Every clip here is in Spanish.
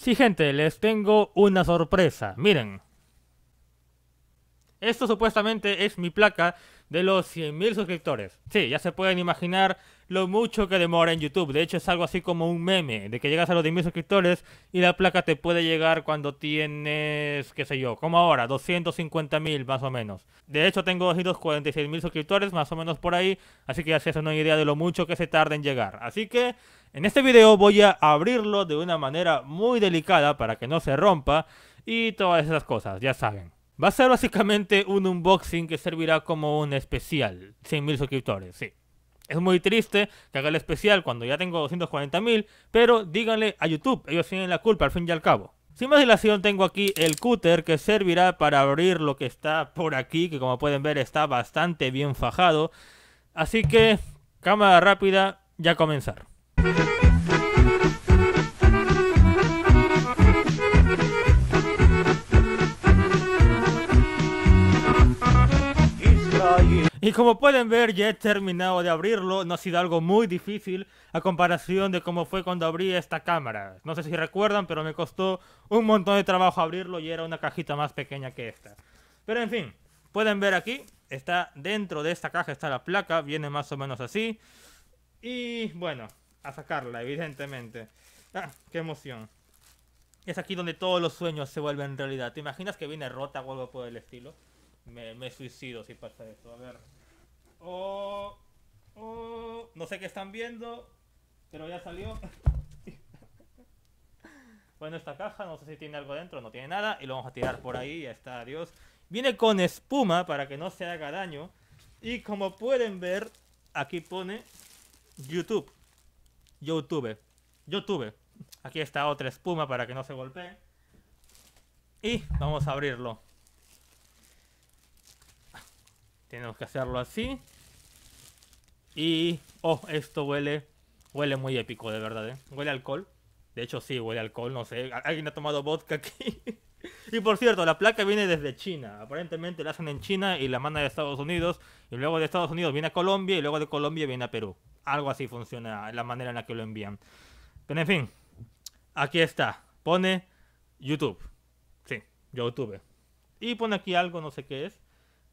Sí, gente, les tengo una sorpresa. Miren. Esto supuestamente es mi placa de los 100.000 suscriptores. Sí, ya se pueden imaginar lo mucho que demora en YouTube. De hecho, es algo así como un meme, de que llegas a los 10.000 suscriptores y la placa te puede llegar cuando tienes, qué sé yo, como ahora, 250.000 más o menos. De hecho, tengo 246.000 suscriptores, más o menos por ahí, así que ya se hacen una idea de lo mucho que se tarda en llegar. Así que... En este video voy a abrirlo de una manera muy delicada para que no se rompa y todas esas cosas, ya saben. Va a ser básicamente un unboxing que servirá como un especial. 100.000 suscriptores, sí. Es muy triste que haga el especial cuando ya tengo 240.000, pero díganle a YouTube, ellos tienen la culpa al fin y al cabo. Sin más dilación tengo aquí el cúter que servirá para abrir lo que está por aquí, que como pueden ver está bastante bien fajado. Así que, cámara rápida, ya comenzar. Y como pueden ver, ya he terminado de abrirlo. No ha sido algo muy difícil a comparación de cómo fue cuando abrí esta cámara. No sé si recuerdan, pero me costó un montón de trabajo abrirlo y era una cajita más pequeña que esta. Pero en fin, pueden ver aquí, está dentro de esta caja está la placa, viene más o menos así. Y bueno, a sacarla, evidentemente. Ah, qué emoción. Es aquí donde todos los sueños se vuelven realidad. ¿Te imaginas que viene rota o algo por el estilo? Me, suicido si pasa esto. A ver. Oh, oh, no sé qué están viendo, pero ya salió. bueno, esta caja, no sé si tiene algo dentro, no tiene nada. Y lo vamos a tirar por ahí, ya está, adiós. Viene con espuma para que no se haga daño. Y como pueden ver, aquí pone YouTube. YouTube. YouTube. Aquí está otra espuma para que no se golpee. Y vamos a abrirlo. Tenemos que hacerlo así. Y... Oh, esto huele... Huele muy épico, de verdad, ¿eh? Huele alcohol. De hecho, sí, huele alcohol, no sé. Alguien ha tomado vodka aquí. y por cierto, la placa viene desde China. Aparentemente la hacen en China y la mandan de Estados Unidos. Y luego de Estados Unidos viene a Colombia y luego de Colombia viene a Perú. Algo así funciona la manera en la que lo envían. Pero en fin, aquí está. Pone YouTube. Sí, YouTube. Y pone aquí algo, no sé qué es.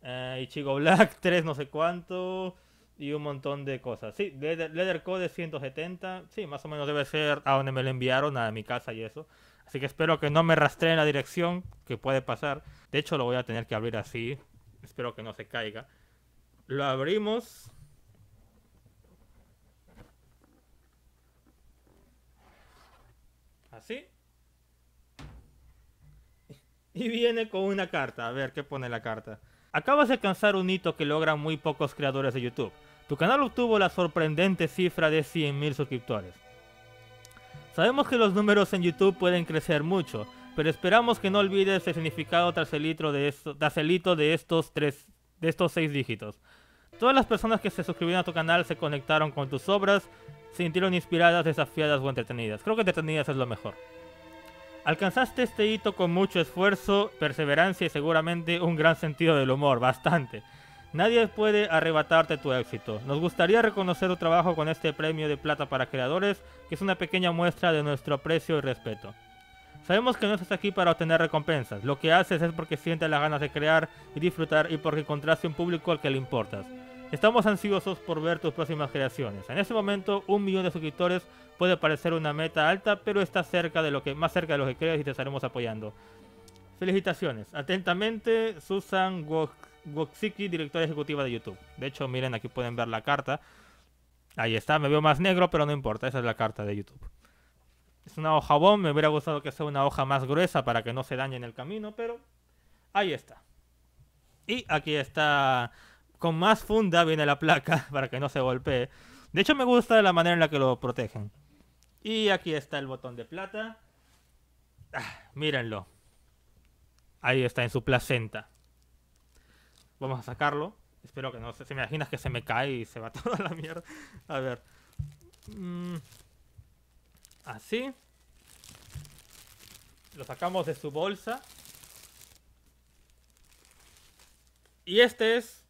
Eh, Ichigo Black 3, no sé cuánto. Y un montón de cosas. Sí, leather, leather, Code 170. Sí, más o menos debe ser a donde me lo enviaron, a mi casa y eso. Así que espero que no me rastreen la dirección, que puede pasar. De hecho, lo voy a tener que abrir así. Espero que no se caiga. Lo abrimos. así. Y viene con una carta. A ver, ¿qué pone la carta? Acabas de alcanzar un hito que logran muy pocos creadores de YouTube. Tu canal obtuvo la sorprendente cifra de 100.000 suscriptores. Sabemos que los números en YouTube pueden crecer mucho, pero esperamos que no olvides el significado tras el, hito de, de, estos tres, de estos seis dígitos. Todas las personas que se suscribieron a tu canal se conectaron con tus obras sintieron inspiradas, desafiadas o entretenidas. Creo que entretenidas es lo mejor. Alcanzaste este hito con mucho esfuerzo, perseverancia y seguramente un gran sentido del humor, bastante. Nadie puede arrebatarte tu éxito. Nos gustaría reconocer tu trabajo con este premio de plata para creadores, que es una pequeña muestra de nuestro aprecio y respeto. Sabemos que no estás aquí para obtener recompensas, lo que haces es porque sientes las ganas de crear y disfrutar y porque encontraste un público al que le importas. Estamos ansiosos por ver tus próximas creaciones. En este momento, un millón de suscriptores puede parecer una meta alta, pero está cerca de lo que, más cerca de lo que crees y te estaremos apoyando. Felicitaciones. Atentamente, Susan Woksiki, directora ejecutiva de YouTube. De hecho, miren, aquí pueden ver la carta. Ahí está, me veo más negro, pero no importa, esa es la carta de YouTube. Es una hoja bomb, me hubiera gustado que sea una hoja más gruesa para que no se dañe en el camino, pero ahí está. Y aquí está con más funda viene la placa para que no se golpee. De hecho me gusta la manera en la que lo protegen. Y aquí está el botón de plata. Ah, mírenlo. Ahí está en su placenta. Vamos a sacarlo. Espero que no se... ¿Se me imaginas que se me cae y se va toda la mierda? A ver. Mm. Así. Lo sacamos de su bolsa. Y este es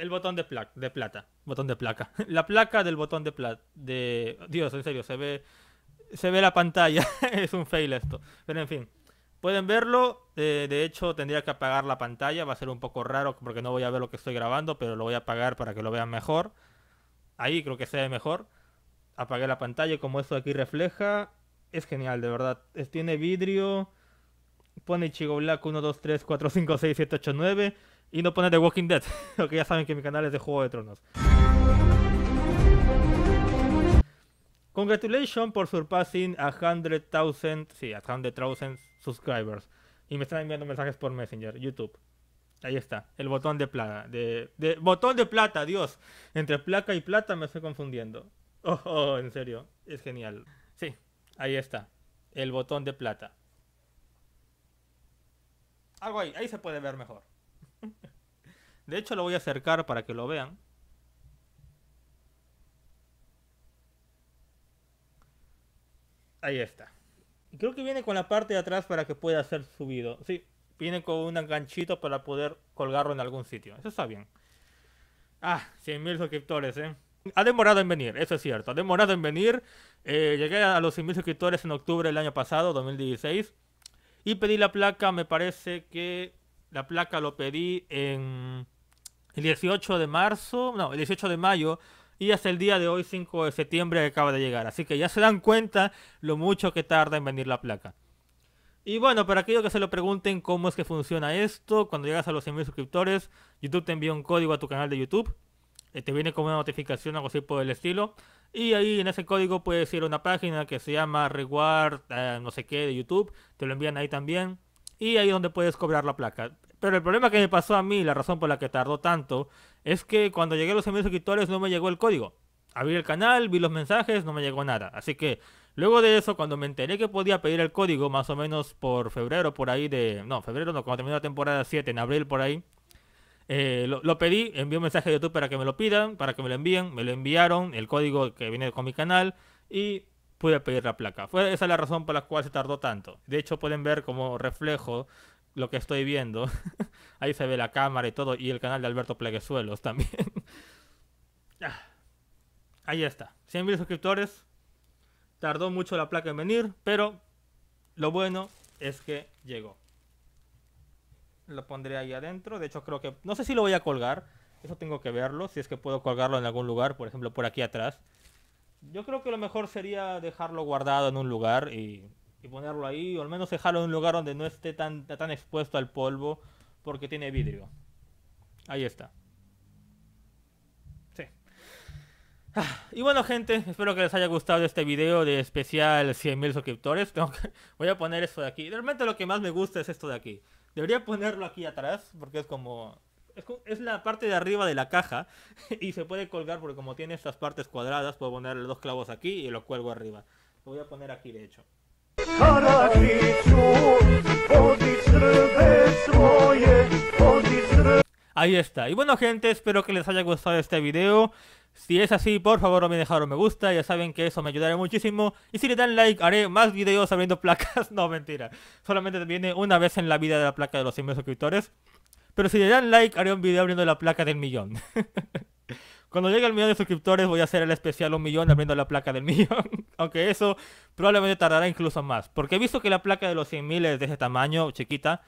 el botón de, placa, de plata. Botón de placa. La placa del botón de plata. De... Dios, en serio, se ve, se ve la pantalla. es un fail esto. Pero en fin. Pueden verlo, eh, de hecho tendría que apagar la pantalla, va a ser un poco raro porque no voy a ver lo que estoy grabando, pero lo voy a apagar para que lo vean mejor. Ahí creo que se ve mejor. Apagué la pantalla como esto aquí refleja. Es genial, de verdad. tiene vidrio, pone Chigo Black 1, 2, 3, 4, 5, 6, 7, 8, 9 y no poner The Walking Dead, porque ya saben que mi canal es de Juego de Tronos. Congratulations por surpassing a 100,000, sí, a 100,000 subscribers. Y me están enviando mensajes por Messenger, YouTube. Ahí está, el botón de plata. De, botón de plata, Dios. Entre placa y plata me estoy confundiendo. Oh, oh, en serio, es genial. Sí, ahí está, el botón de plata. Algo ahí, ahí se puede ver mejor. De hecho, lo voy a acercar para que lo vean. Ahí está. Creo que viene con la parte de atrás para que pueda ser subido. Sí, viene con un enganchito para poder colgarlo en algún sitio. Eso está bien. Ah, 100.000 suscriptores, ¿eh? Ha demorado en venir, eso es cierto. Ha demorado en venir. Eh, llegué a los 100.000 suscriptores en octubre del año pasado, 2016. Y pedí la placa, me parece que la placa lo pedí en el 18 de marzo, no, el 18 de mayo y hasta el día de hoy, 5 de septiembre, acaba de llegar. Así que ya se dan cuenta lo mucho que tarda en venir la placa. Y bueno, para aquellos que se lo pregunten cómo es que funciona esto, cuando llegas a los 100.000 suscriptores, YouTube te envía un código a tu canal de YouTube. Eh, te viene como una notificación, algo así por el estilo. Y ahí en ese código puedes ir a una página que se llama Reward, eh, no sé qué, de YouTube. Te lo envían ahí también y ahí es donde puedes cobrar la placa. Pero el problema que me pasó a mí, la razón por la que tardó tanto, es que cuando llegué a los envíos suscriptores no me llegó el código. Abrí el canal, vi los mensajes, no me llegó nada. Así que luego de eso, cuando me enteré que podía pedir el código, más o menos por febrero, por ahí de... No, febrero no, cuando terminó la temporada 7, en abril por ahí. Eh, lo, lo, pedí, envié un mensaje a YouTube para que me lo pidan, para que me lo envíen. Me lo enviaron, el código que viene con mi canal. Y pude pedir la placa. Fue esa la razón por la cual se tardó tanto. De hecho, pueden ver como reflejo lo que estoy viendo. Ahí se ve la cámara y todo, y el canal de Alberto Pleguezuelos también. Ah, ahí está. 100.000 suscriptores. Tardó mucho la placa en venir, pero lo bueno es que llegó. Lo pondré ahí adentro. De hecho, creo que... No sé si lo voy a colgar. Eso tengo que verlo, si es que puedo colgarlo en algún lugar, por ejemplo, por aquí atrás. Yo creo que lo mejor sería dejarlo guardado en un lugar y, ponerlo ahí, o al menos dejarlo en un lugar donde no esté tan, expuesto al polvo, porque tiene vidrio. Ahí está. Sí. Ah, y bueno gente, espero que les haya gustado este video de especial 100.000 suscriptores. voy a poner esto de aquí. Realmente lo que más me gusta es esto de aquí. Debería ponerlo aquí atrás, porque es como es, la parte de arriba de la caja y se puede colgar porque como tiene estas partes cuadradas, puedo ponerle dos clavos aquí y lo cuelgo arriba. Lo voy a poner aquí de hecho. Ahí está. Y bueno gente, espero que les haya gustado este video. Si es así, por favor no me dejaron me gusta, ya saben que eso me ayudará muchísimo. Y si le dan like, haré más videos abriendo placas. No, mentira. Solamente viene una vez en la vida de la placa de los 100 suscriptores. Pero si le dan like, haré un video abriendo la placa del millón. Cuando llegue al millón de suscriptores voy a hacer el especial un millón abriendo la placa del millón. Aunque eso probablemente tardará incluso más. Porque he visto que la placa de los 100.000 es de ese tamaño, chiquita.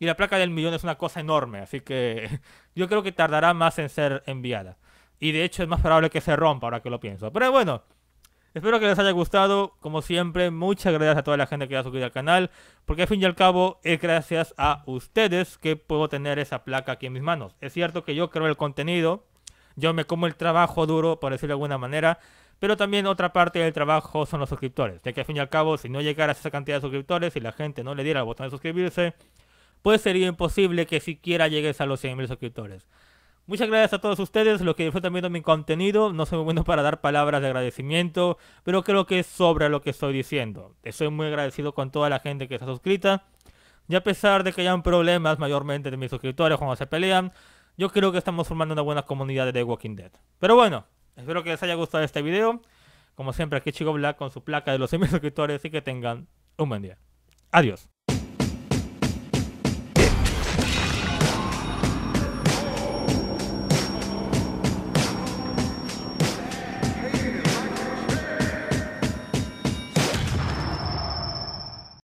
Y la placa del millón es una cosa enorme. Así que yo creo que tardará más en ser enviada. Y de hecho es más probable que se rompa ahora que lo pienso. Pero bueno, Espero que les haya gustado. Como siempre, muchas gracias a toda la gente que ha subido al canal. Porque al fin y al cabo es gracias a ustedes que puedo tener esa placa aquí en mis manos. Es cierto que yo creo el contenido. Yo me como el trabajo duro, por decirlo de alguna manera. Pero también otra parte del trabajo son los suscriptores. Ya que al fin y al cabo, si no llegara a esa cantidad de suscriptores y la gente no le diera el botón de suscribirse, pues sería imposible que siquiera llegues a los 100.000 suscriptores. Muchas gracias a todos ustedes, lo que disfrutan viendo mi contenido. No soy bueno para dar palabras de agradecimiento, pero creo que sobra lo que estoy diciendo. Estoy muy agradecido con toda la gente que está suscrita. Y a pesar de que hayan problemas mayormente de mis suscriptores cuando se pelean, yo creo que estamos formando una buena comunidad de The Walking Dead. Pero bueno, espero que les haya gustado este video. Como siempre, aquí Chico Black con su placa de los 100.000 suscriptores y que tengan un buen día. Adiós.